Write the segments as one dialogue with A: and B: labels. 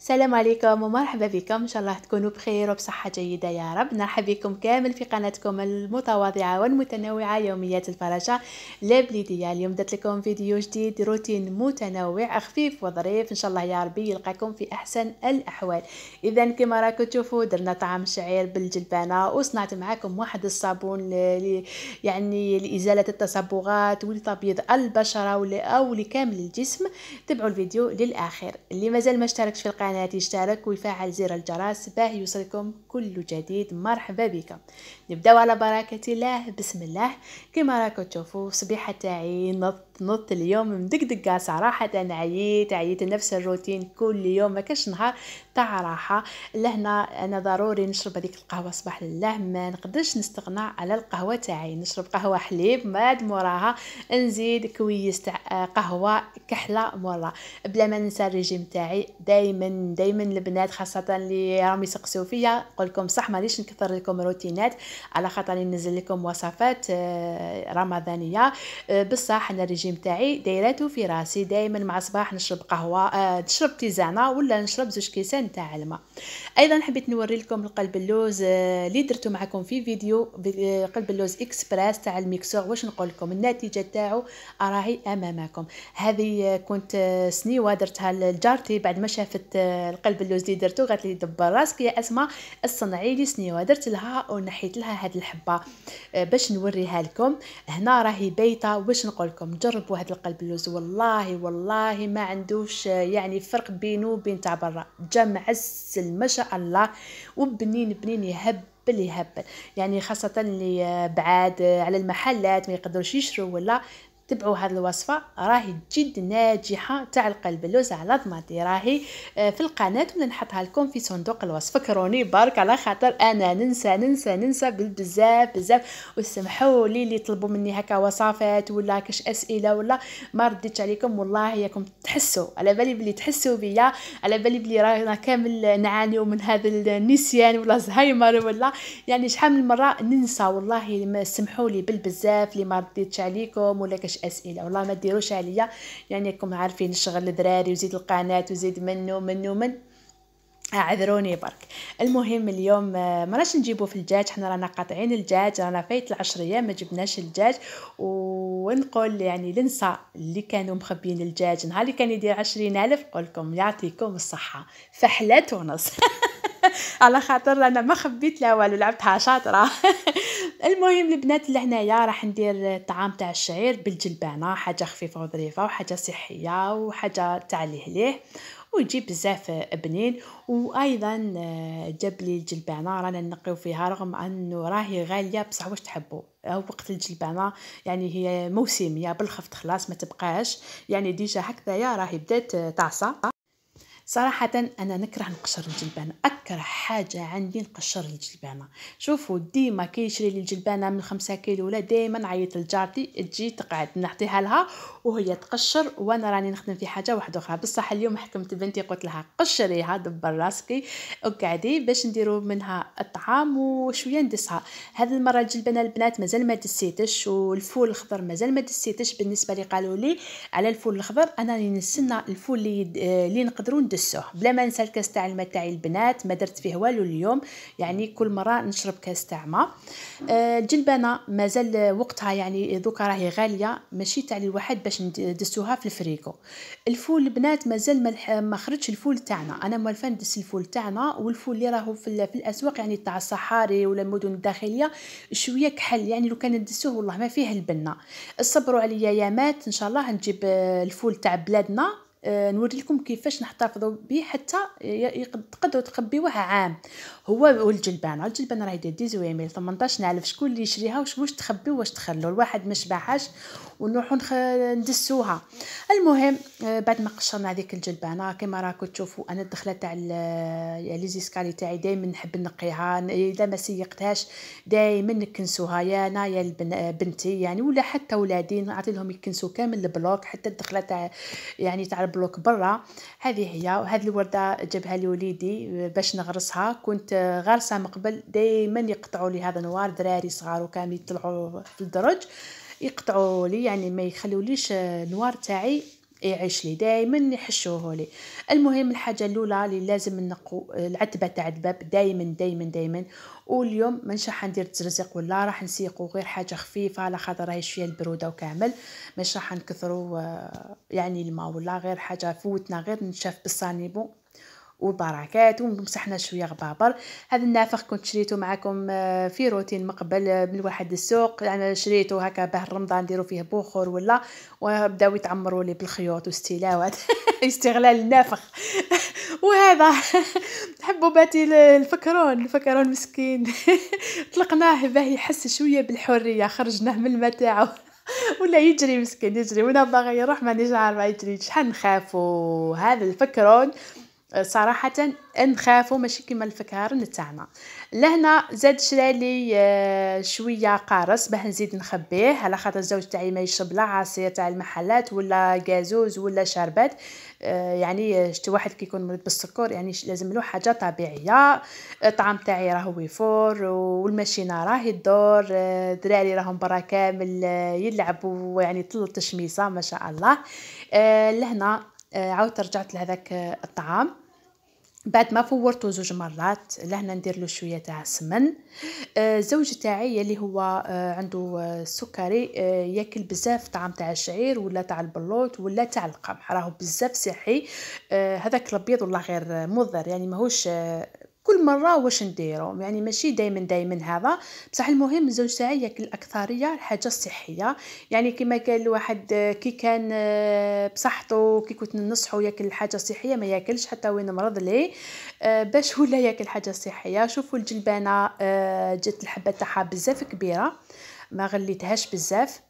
A: السلام عليكم ومرحبا بكم ان شاء الله تكونوا بخير وبصحه جيده يا رب نرحب بكم كامل في قناتكم المتواضعه والمتنوعه يوميات الفراشة لابليديه اليوم درت لكم فيديو جديد روتين متنوع خفيف وظريف ان شاء الله يا ربي يلقاكم في احسن الاحوال اذا كما راكم تشوفوا درنا طعام الشعير بالجلبانه وصنعت معكم واحد الصابون ل... يعني لازاله التصبغات ولتبييض البشره او لكامل الجسم تبعوا الفيديو للاخر اللي مازال ما اشتركش في القناه القناة تشترك ويفعل زر الجرس باه يوصلكم كل جديد مرحبا بكم نبدأ على بركة الله بسم الله كما راكم تشوفوا صبيحة تاعي نظ تنط اليوم مدقدقة صراحة عييت عييت نفس الروتين كل يوم ما كاش نهار تاع راحة لهنا أنا ضروري نشرب هذيك القهوة صباح لله ما نقدرش نستغنى على القهوة تاعي نشرب قهوة حليب بعد موراها نزيد كويس تاع آه، قهوة كحلة مرة بلا ما ننسى الريجيم تاعي دايما دايما البنات خاصة اللي راهم يسقسو فيا نقولكم صح مانيش نكثر لكم روتينات على خاطر ننزل لكم وصفات آه، رمضانية آه، بصح انا الريجيم الريجيم تاعي دايراتو في راسي دائما مع صباح نشرب قهوه آه نشرب تيزانه ولا نشرب زوج كيسان تاع الماء ايضا حبيت نوري لكم القلب اللوز آه، اللي درته معكم في فيديو آه، قلب اللوز اكسبريس تاع الميكسور واش نقول لكم النتيجه تاعو راهي امامكم هذه كنت آه، سنيوه درتها لجارتي بعد ما شافت القلب اللوز اللي درته قالت لي دبر راسك يا اسماء الصنعي لي سنيوه درت لها ونحيت لها هاد الحبه باش نوريها لكم هنا راهي بايته واش نقول لكم جرب يضرب بواحد القلب اللوز والله والله ما عندوش يعني فرق بينه وبين تاع برا جا معسل ما شاء الله وبنين بنين يهب اللي يهبل يعني خاصة اللي بعاد على المحلات ما يقدروش يشرو ولا تبعوا هذه الوصفه راهي جد ناجحه تاع القلب اللوز على ضماتي راهي آه، في القناه ولا نحطها لكم في صندوق الوصف فكروني برك على خاطر انا ننسى ننسى ننسى بزاف بزاف وسمحوا لي اللي طلبوا مني هكا وصفات ولا كش اسئله ولا ما رديتش عليكم والله ياكم تحسوا على بالي بلي تحسوا بيا على بالي بلي رانا كامل نعانيو من هذا النسيان ولا الزهايمر ولا يعني شحال من مره ننسى والله سمحوا لي بالبزاف اللي ما رديتش عليكم ولا كش اسئله والله ما ديروش عليا يعني راكم عارفين الشغل الدراري وزيد القناه وزيد منو منو من اعذروني برك المهم اليوم آه، ما راش نجيبو في الدجاج حنا رانا قاطعين الدجاج رانا فايت العشر ايام ما جبناش الدجاج ونقول يعني لنسى اللي كانوا مخبيين الدجاج نهار اللي كان يدير عشرين الف قولكم يعطيكم الصحه فحله تونس على خاطر انا ما خبيت لا والو لعبتها شاطره المهم البنات اللي هنايا راح ندير الطعام تاع الشعير بالجلبانه حاجه خفيفه وظريفه وحاجه صحيه وحاجه تاع ليه ويجيب بزاف آه، بنين وايضا آه، جاب لي الجلبانه رانا نقيو فيها رغم انه راهي غاليه بصح واش تحبوا آه، وقت الجلبانه يعني هي موسميه بالخفت خلاص ما تبقاش يعني ديجا هكذايا راهي بدات تعصى صراحة أنا نكره نقشر الجلبانة أكره حاجة عندي نقشر الجلبانة شوفوا ديما كي يشري لي الجلبانة من خمسة كيلو ولا ديما نعيط لجارتي تجي تقعد نعطيها لها وهي تقشر وأنا راني نخدم في حاجة واحدة أخرى بصح اليوم حكمت بنتي قلت لها قشريها دبر راسكي اقعدي باش نديرو منها الطعام وشوية ندسها هذه المرة الجلبانة البنات مازال ما دسيتش والفول الخضر مازال ما دسيتش بالنسبة لي قالوا لي على الفول الخضر أنا راني نستنى الفول اللي, آه، نقدرو نقدروا ندس بالسوح بلا ما ننسى الكاس تاع الماء تاعي البنات ما درت فيه والو اليوم يعني كل مره نشرب كاس تاع ماء الجلبانه آه، مازال وقتها يعني دوكا راهي غاليه ماشي تاع الواحد باش ندسوها في الفريكو الفول البنات مازال ما خرجش الفول تاعنا انا موالفه ندس الفول تاعنا والفول اللي راهو في, في الاسواق يعني تاع الصحاري ولا المدن الداخليه شويه كحل يعني لو كان ندسوه والله ما فيه البنه صبروا عليا يا مات ان شاء الله نجيب آه، الفول تاع بلادنا آه، نوريكم كيفاش نحتفظوا به حتى تقدروا تخبيوه عام هو والجلبانه الجلبانه راه يدير 18 18000 شكون اللي يشريها واش واش تخبي واش تخلو الواحد ما شبعهاش ونروحوا ندسوها المهم آه، بعد ما قشرنا هذيك الجلبانه كما راكم تشوفوا انا الدخله تاع لي زيسكالي تاعي دائما نحب نقيها اذا ما سيقتهاش دائما نكنسوها يا انا يا آه، بنتي يعني ولا حتى ولادي نعطي لهم يكنسوا كامل البلوك حتى الدخله تاع يعني تاع بلوك برا هذه هي وهذه الورده جابها لي وليدي آه، باش نغرسها كنت آه، غارسه من قبل دائما يقطعوا لي هذا نوار دراري صغار وكامل يطلعوا في الدرج يقطعوا لي يعني ما يخليوليش آه، نوار تاعي يعيش لي دائما يحشوه لي المهم الحاجه الاولى اللي لازم نقو العتبه تاع الباب دائما دائما دائما واليوم مانيش راح ندير تزرزيق ولا راح نسيقو غير حاجه خفيفه على خاطر راهي شويه البروده وكامل مش راح نكثروا آه، يعني الماء ولا غير حاجه فوتنا غير نشاف بالصانيبو وبركات ومسحنا شويه غبابر هذا النافخ كنت شريته معكم آه، في روتين مقبل آه، من واحد السوق انا يعني شريته هكا باه رمضان نديرو فيه بخور ولا وبداو يتعمروا لي بالخيوط واستلاوات استغلال النافخ وهذا باتي الفكرون الفكرون مسكين طلقناه باه يحس شويه بالحريه خرجناه من الماء تاعو ولا يجري مسكين يجري وانا باغي يروح مانيش عارفه يجري شحال نخافو هذا الفكرون صراحة نخافو ماشي كيما الفكار نتاعنا لهنا زاد شرالي آه، شوية قارص باه نزيد نخبيه على خاطر الزوج تاعي ما يشرب لا عصير تاع المحلات ولا غازوز ولا شربات آه، يعني شتي واحد كيكون مريض بالسكر يعني لازم له حاجة طبيعية الطعام تاعي راهو يفور والماشينة راهي تدور آه، دراري راهم برا كامل يلعبوا يعني طلت شميسة ما شاء الله لهنا آه، عاودت رجعت لهذاك آه، الطعام بعد ما فورته زوج مرات لهنا ندير له شويه تاع سمن الزوج آه، تاعي اللي هو عنده السكري ياكل بزاف طعام تاع الشعير ولا تاع البلوط ولا تاع القمح راهو بزاف صحي هذاك الابيض والله غير مضر يعني ماهوش كل مره واش نديرو يعني ماشي دائما دائما هذا بصح المهم زوج تاعي ياكل الاكثريه الحاجه الصحيه يعني كما قال الواحد كي كان آه، بصحته كي كنت ننصحو ياكل الحاجه الصحيه ما ياكلش حتى وين مرض ليه آه، باش ولا ياكل حاجه صحيه شوفوا الجلبانه آه، جات الحبه تاعها بزاف كبيره ما غليتهاش بزاف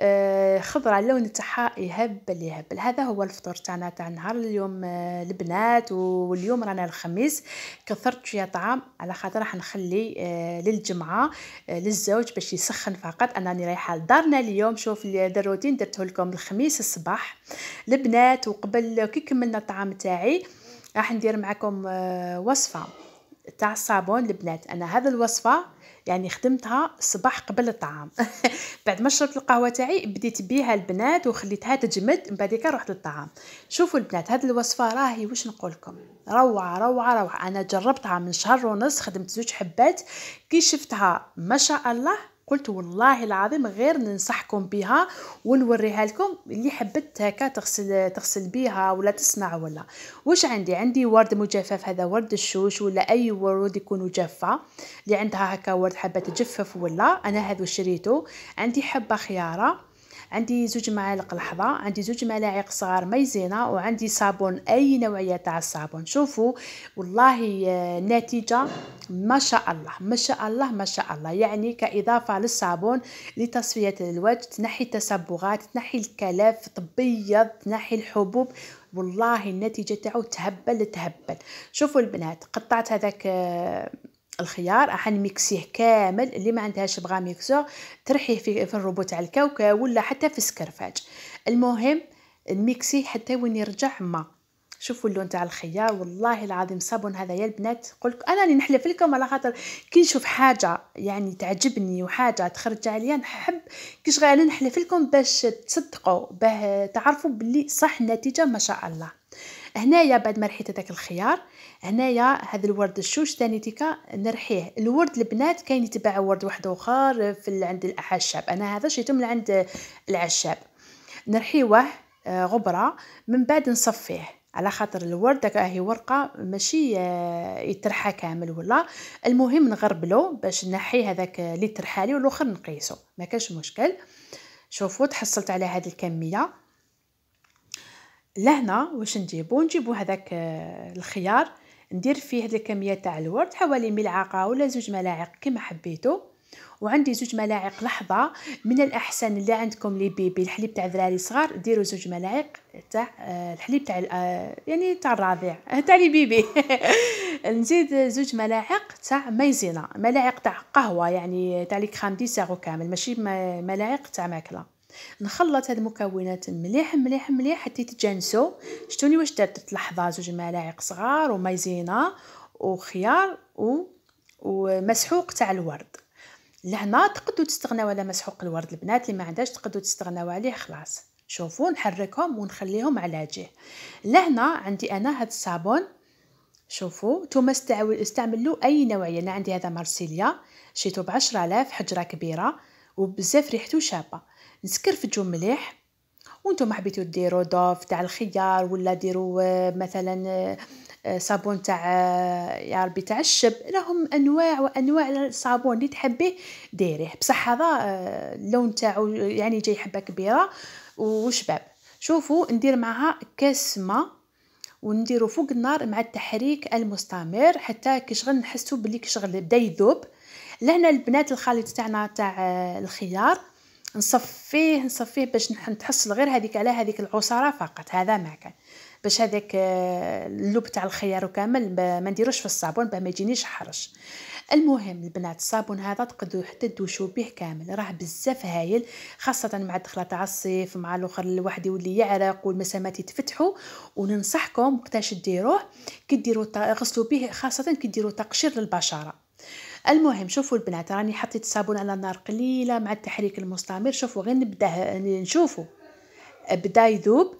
A: آه، خضره اللون تاعها يهبل يهبل هذا هو الفطور تاعنا تاع نهار اليوم البنات آه، واليوم رانا الخميس كثرت شويه طعام على خاطر راح نخلي آه، للجمعه للزوج باش يسخن فقط انني رايحه لدارنا اليوم شوف الروتين درته لكم الخميس الصباح البنات وقبل كي كملنا الطعام تاعي راح ندير معكم وصفه تاع الصابون البنات انا هذا الوصفه يعني خدمتها الصباح قبل الطعام بعد ما شربت القهوه تاعي بديت بيها البنات وخليتها تجمد من بعد رحت للطعام شوفوا البنات هذه الوصفه راهي واش نقول لكم روعه روعه روعه انا جربتها من شهر ونص خدمت زوج حبات كي شفتها ما شاء الله قلت والله العظيم غير ننصحكم بها ونوريها لكم اللي حبت هكا تغسل تغسل بها ولا تصنع ولا واش عندي عندي ورد مجفف هذا ورد الشوش ولا اي ورود يكون جافه اللي عندها هكا ورد حابه تجفف ولا انا هذا شريته عندي حبه خياره عندي زوج معالق لحظه عندي زوج ملاعق صغار مايزينا وعندي صابون اي نوعيه تاع الصابون شوفوا والله النتيجه آه، ما شاء الله ما شاء الله ما شاء الله يعني كاضافه للصابون لتصفيه الوجه تنحي التصبغات تنحي الكلاف تبيض تنحي الحبوب والله النتيجه تاعو تهبل تهبل شوفوا البنات قطعت هذاك آه، الخيار راح نميكسيه كامل اللي ما عندهاش بغا ميكسور ترحيه في, في الروبو تاع الكاوكا ولا حتى في السكرفاج المهم الميكسي حتى وين يرجع ما شوفوا اللون تاع الخيار والله العظيم صابون هذا يا البنات قلت انا اللي نحلف لكم على خاطر كي نشوف حاجه يعني تعجبني وحاجه تخرج عليا نحب كيش غير نحلف لكم باش تصدقوا باه تعرفوا بلي صح النتيجه ما شاء الله هنايا بعد ما رحيت هذاك الخيار هنايا هذا الورد الشوش ثاني تيكا نرحيه الورد البنات كاين يتباع ورد واحد اخر في عند الاعشاب انا هذا شريته من عند العشاب نرحيوه آه، غبره من بعد نصفيه على خاطر الورد هي ورقه ماشي آه، يترحى كامل ولا المهم نغربلو باش نحي هذاك اللي ترحالي والاخر نقيسو ما كاش مشكل شوفوا تحصلت على هذه الكميه لهنا واش نجيبو نجيبو هذاك آه، الخيار ندير فيه هاد الكميه تاع الورد حوالي ملعقه ولا زوج ملاعق كما حبيتو وعندي زوج ملاعق لحظه من الاحسن اللي عندكم لي بيبي الحليب تاع دراري صغار ديروا زوج ملاعق تاع آه، الحليب تاع آه، يعني تاع الرضيع تاع لي بيبي نزيد زوج ملاعق تاع مايزينا ملاعق تاع قهوه يعني تاع لي كرام ديسير كامل ماشي ملاعق تاع ماكله نخلط هاد المكونات مليح مليح مليح حتى يتجانسوا شتوني واش درت درت لحظه جوج ملاعق صغار ومايزينا وخيار و ومسحوق تاع الورد لهنا تقدو تستغناو على مسحوق الورد البنات اللي ما عندهاش تقدو تستغناو عليه خلاص شوفوا نحركهم ونخليهم على جه لهنا عندي انا هاد الصابون شوفوا نتوما استعملوا اي نوعيه انا عندي هذا مارسيليا شيتو ب 10000 حجره كبيره وبزاف ريحته شابه نسكرفجو مليح وانتم حبيتو ديرو دوف تاع الخيار ولا ديرو آه، مثلا آه، آه، صابون تاع يا ربي تاع الشب لهم انواع وانواع الصابون اللي تحبيه ديريه بصح هذا اللون تاعو يعني جاي حبه كبيره وشباب شوفوا ندير معها كاس ما ونديرو فوق النار مع التحريك المستمر حتى كيشغل نحسو بلي شغل بدا يذوب لهنا البنات الخليط تاعنا تاع الخيار نصفيه نصفيه باش نتحصل غير هذيك على هذيك العصاره فقط هذا ما كان باش هذاك آه، اللب تاع الخيار كامل ما نديروش في الصابون باه ما يجينيش حرش المهم البنات الصابون هذا تقدروا حتى تدوشوا به كامل راه بزاف هايل خاصه مع الدخله تاع الصيف مع الاخر الواحد يولي يعرق والمسامات يتفتحوا وننصحكم وقتاش ديروه كي ديروا غسلوا به خاصه كي ديروا تقشير للبشره المهم شوفوا البنات راني حطيت الصابون على نار قليله مع التحريك المستمر شوفوا غير نبدا نشوفوا بدا يذوب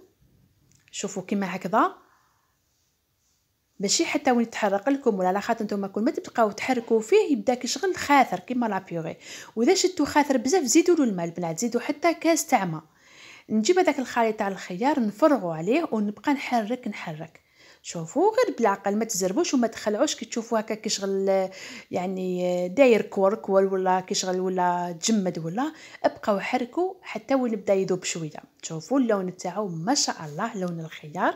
A: شوفوا كيما هكذا ماشي حتى وين يتحرق لكم ولا لا خاطر نتوما كل ما تبقاو تحركوا فيه يبدا كيشغل خاثر كيما لا بيوري واذا شتو خاثر بزاف زيدوا له الماء البنات زيدوا حتى كاس تاع ماء نجيب هذاك الخليط تاع الخيار نفرغوا عليه ونبقى نحرك نحرك شوفوا غير بالعقل ما تزربوش وما تخلعوش كي تشوفوا هكا كي شغل يعني داير كورك ولا كي شغل ولا تجمد ولا ابقاو حركوا حتى وين بدا يذوب شويه شوفوا اللون تاعو ما شاء الله لون الخيار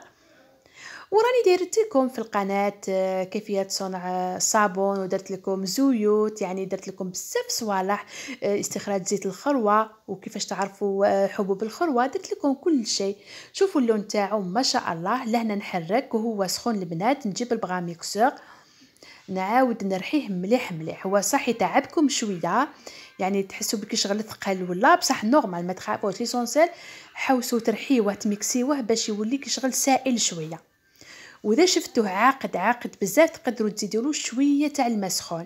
A: وراني ديرت لكم في القناه آه، كيفيه صنع الصابون ودرت لكم زيوت يعني درت لكم بزاف صوالح آه، استخراج زيت الخروه وكيفاش تعرفوا آه، حبوب الخروه درت لكم كل شيء شوفوا اللون تاعو ما شاء الله لهنا نحرك وهو سخون البنات نجيب البغاميكسور نعاود نرحيه مليح مليح هو صح يتعبكم شويه يعني تحسوا بكي شغل ثقل ولا بصح نورمال ما تخافوش ليسونسيل حوسوا ترحيوه تميكسيوه باش يولي كي شغل سائل شويه واذا شفتوه عاقد عاقد بزاف تقدروا تزيدوا شويه تاع الماء سخون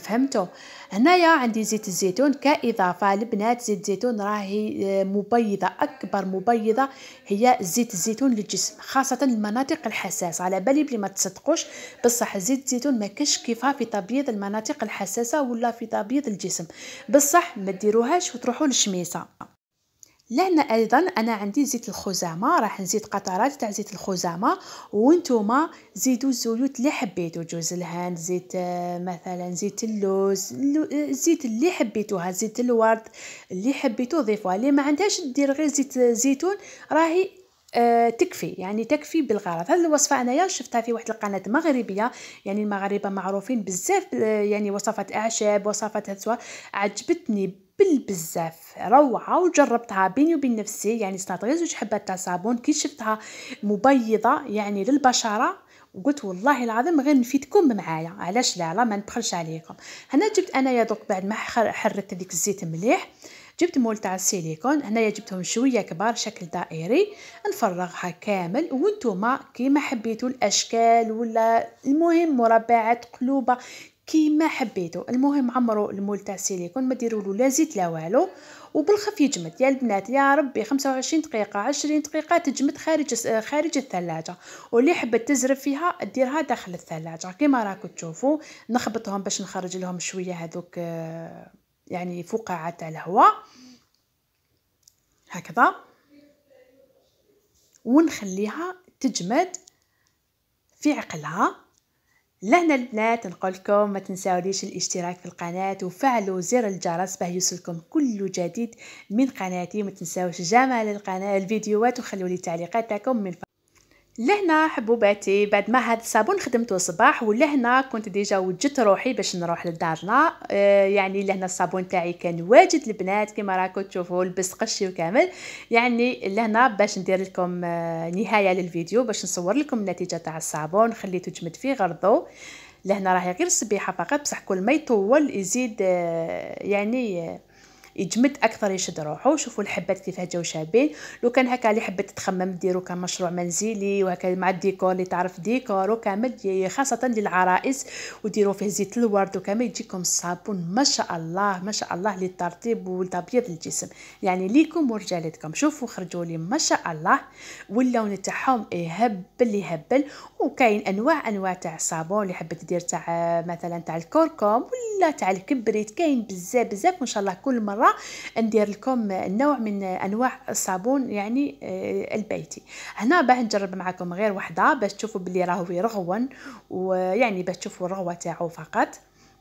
A: فهمتوا هنايا عندي زيت الزيتون كاضافه البنات زيت الزيتون راهي آه، مبيضه اكبر مبيضه هي زيت الزيتون للجسم خاصه المناطق الحساسه على بالي بلي ما تصدقوش بصح زيت الزيتون ما كاش كيفها في تبييض المناطق الحساسه ولا في تبييض الجسم بصح ما ديروهاش وتروحوا للشميسه لان ايضا انا عندي زيت الخزامه راح نزيد قطرات تاع زيت الخزامه وانتوما زيدوا الزيوت اللي حبيتو جوز الهند زيت آه، مثلا زيت اللوز الزيت آه، اللي حبيتوها زيت الورد اللي حبيتو ضيفوها اللي ما عندهاش دير غير زيت زيتون راهي أه تكفي يعني تكفي بالغرض هذه الوصفه انايا شفتها في واحد القناه مغربيه يعني المغاربه معروفين بزاف آه، يعني وصفات اعشاب وصفات هذوا عجبتني بزاف روعه وجربتها بيني وبين نفسي يعني صنعت غير زوج حبات تاع صابون كي شفتها مبيضه يعني للبشره وقلت والله العظيم غير نفيدكم معايا علاش لا لا ما ندخلش عليكم هنا جبت انايا دوك بعد ما حركت هذيك الزيت مليح جبت مول تاع السيليكون هنايا جبتهم شويه كبار شكل دائري نفرغها كامل وانتم كيما حبيتوا الاشكال ولا المهم مربعات قلوبه كيما حبيتو المهم عمرو المول تاع السيليكون ما ديروا له لا زيت لا والو وبالخف يجمد يا البنات يا ربي 25 دقيقه 20 دقيقه تجمد خارج خارج الثلاجه واللي حبت تزرب فيها ديرها داخل الثلاجه كيما راكم تشوفوا نخبطهم باش نخرج لهم شويه هذوك يعني فقاعه تاع الهواء هكذا ونخليها تجمد في عقلها لهنا البنات نقولكم ما تنساوليش الاشتراك في القناة وفعلوا زر الجرس باه يوصلكم كل جديد من قناتي ما تنساوش جمال القناة الفيديوهات وخلوا لي تعليقاتكم من لهنا حبوباتي بعد ما هذا الصابون خدمته صباح ولهنا كنت ديجا وجدت روحي باش نروح لدارنا آه يعني لهنا الصابون تاعي كان واجد البنات كما راكم تشوفوا لبست قشي وكامل يعني لهنا باش ندير لكم آه نهايه للفيديو باش نصور لكم النتيجه تاع الصابون خليته جمد فيه غرضو لهنا راهي غير صبيحه فقط بصح كل ما يطول يزيد آه يعني آه، يجمد اكثر يشد روحو شوفوا الحبات كيفاه جاو شابين لو كان هكا اللي حبيت تخمم ديرو كان مشروع منزلي وهكا مع الديكور اللي تعرف ديكور وكامل خاصه للعرائس وديروا فيه زيت الورد وكامل يجيكم الصابون ما شاء الله ما شاء الله للترطيب والتبييض الجسم يعني ليكم ورجالتكم شوفوا خرجوا لي ما شاء الله واللون تاعهم يهبل يهبل وكاين انواع انواع تاع الصابون اللي حبيت دير تاع مثلا تاع الكركم ولا تاع الكبريت كاين بزاف بزاف وان شاء الله كل مره المره ندير لكم نوع من انواع الصابون يعني آه، البيتي هنا باه نجرب معكم غير وحده باش تشوفوا بلي راهو يرغون ويعني باش تشوفوا الرغوه تاعو فقط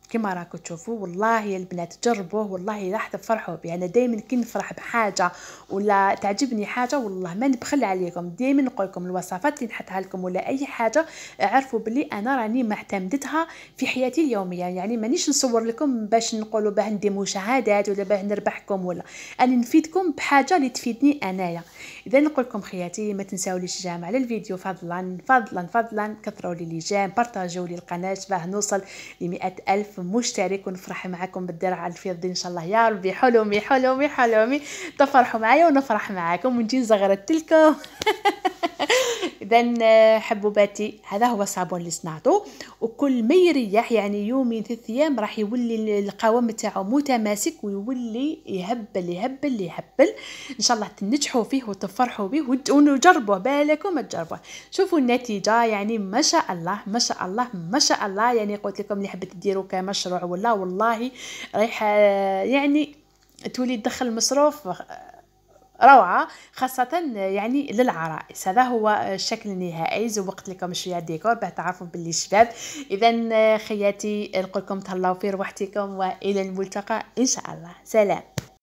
A: كما راكو تشوفوا والله يا البنات جربوه والله راح تفرحوا بي انا يعني دائما كي نفرح بحاجه ولا تعجبني حاجه والله ما نبخل عليكم دائما نقول لكم الوصفات اللي نحطها لكم ولا اي حاجه عرفوا بلي انا راني معتمدتها في حياتي اليوميه يعني مانيش نصور لكم باش نقولوا باه ندي مشاهدات ولا باه نربحكم ولا انا نفيدكم بحاجه اللي تفيدني انايا اذا نقول لكم خياتي ما لي جام على الفيديو فضلا فضلا فضلا كثروا لي جام بارطاجيو لي القناه باه نوصل ل ألف مشترك ونفرح معكم بالدرع الفضي ان شاء الله يا ربي حلمي حلمي حلمي تفرحوا معايا ونفرح معاكم ونجي زغرت لكم اذا آه، حبوباتي هذا هو الصابون اللي صنعته وكل ما يريح يعني يومين ثلاث ايام راح يولي القوام تاعو متماسك ويولي يهبل يهبل يهبل ان شاء الله تنجحوا فيه وتفرحوا به ونجربوه بالكم تجربوه شوفوا النتيجه يعني ما شاء الله ما شاء الله ما شاء الله يعني قلت لكم اللي حبيت ديروا كمشروع ولا والله رايح آه، يعني تولي تدخل مصروف آه، روعه خاصه يعني للعرائس هذا هو الشكل النهائي زوقت لكم شويه ديكور باه تعرفوا باللي شباب اذا خياتي نقول لكم تهلاو في رواحتكم والى الملتقى ان شاء الله سلام